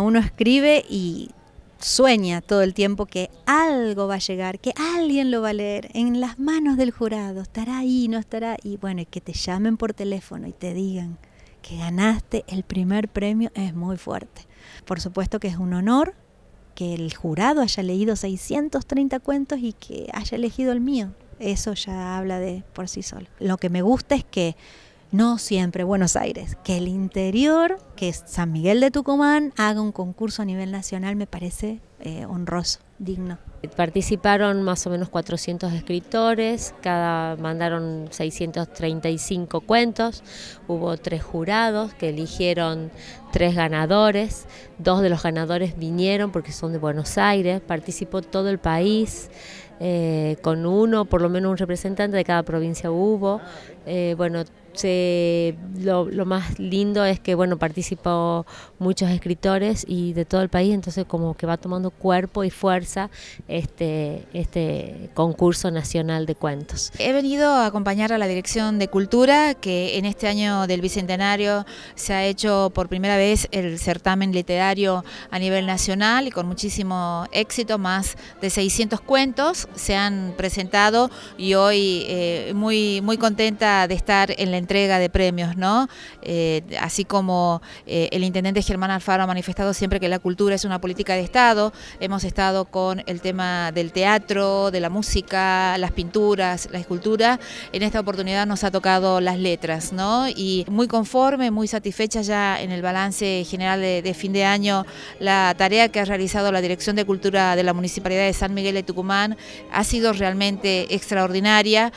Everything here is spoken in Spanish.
Uno escribe y sueña todo el tiempo que algo va a llegar, que alguien lo va a leer en las manos del jurado, estará ahí, no estará, y bueno, y que te llamen por teléfono y te digan que ganaste el primer premio es muy fuerte. Por supuesto que es un honor que el jurado haya leído 630 cuentos y que haya elegido el mío. Eso ya habla de por sí solo. Lo que me gusta es que no siempre Buenos Aires. Que el interior, que es San Miguel de Tucumán, haga un concurso a nivel nacional me parece eh, honroso, digno. Participaron más o menos 400 escritores, cada mandaron 635 cuentos, hubo tres jurados que eligieron tres ganadores, dos de los ganadores vinieron porque son de Buenos Aires, participó todo el país. Eh, con uno, por lo menos un representante de cada provincia hubo. Eh, bueno, lo, más lindo es que bueno participó muchos escritores y de todo el país, entonces como que va tomando cuerpo y fuerza este, este concurso nacional de cuentos. He venido a acompañar a la Dirección de Cultura, que en este año del Bicentenario se ha hecho por primera vez el certamen literario a nivel nacional y con muchísimo éxito, más de 600 cuentos se han presentado y hoy eh, muy, muy contenta de estar en la entrega de premios, ¿no? Eh, así como eh, el intendente Germán Alfaro ha manifestado siempre que la cultura es una política de Estado, hemos estado con el tema del teatro, de la música, las pinturas, la escultura, en esta oportunidad nos ha tocado las letras, ¿no? Y muy conforme, muy satisfecha ya en el balance general de fin de año la tarea que ha realizado la Dirección de Cultura de la Municipalidad de San Miguel de Tucumán, ha sido realmente extraordinaria